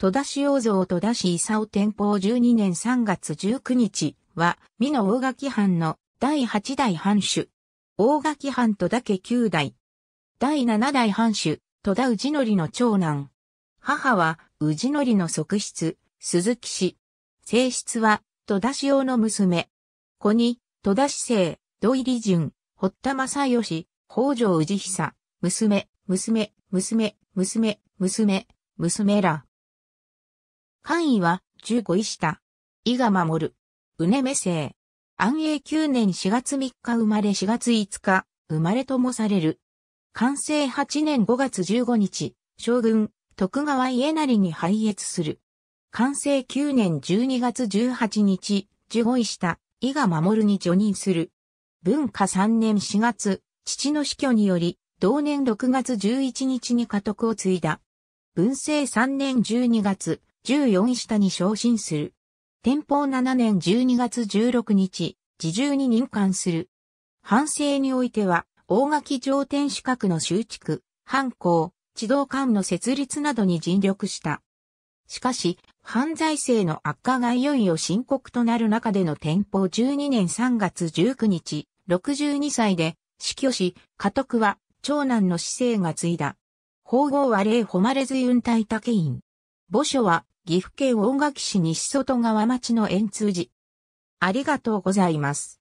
戸田塩蔵戸田市伊佐尾天保12年3月19日は、美濃大垣藩の第8代藩主。大垣藩戸田家9代。第7代藩主、戸田氏則の長男。母は、氏則の側室、鈴木氏。正室は、戸田王の娘。子に、戸田市政、土井理順、堀田正義、北条氏久、娘、娘、娘、娘、娘、娘ら。官位は15位下。伊賀守る。うねめ安永九年四月三日生まれ四月五日、生まれともされる。寛成八年五月十五日、将軍、徳川家成に拝謁する。寛成九年十二月十八日、十五位下、伊賀守に除任する。文化三年四月、父の死去により、同年六月十一日に家督を継いだ。文政三年十二月、14下に昇進する。天保7年12月16日、自重に任官する。反省においては、大垣上天守閣の修築、犯行、地道館の設立などに尽力した。しかし、犯罪性の悪化がいよいよ深刻となる中での天保12年3月19日、62歳で死去し、家督は長男の死生が継いだ。法号は霊誉れず雲体竹院。墓所は岐阜県大垣市西外川町の円通寺。ありがとうございます。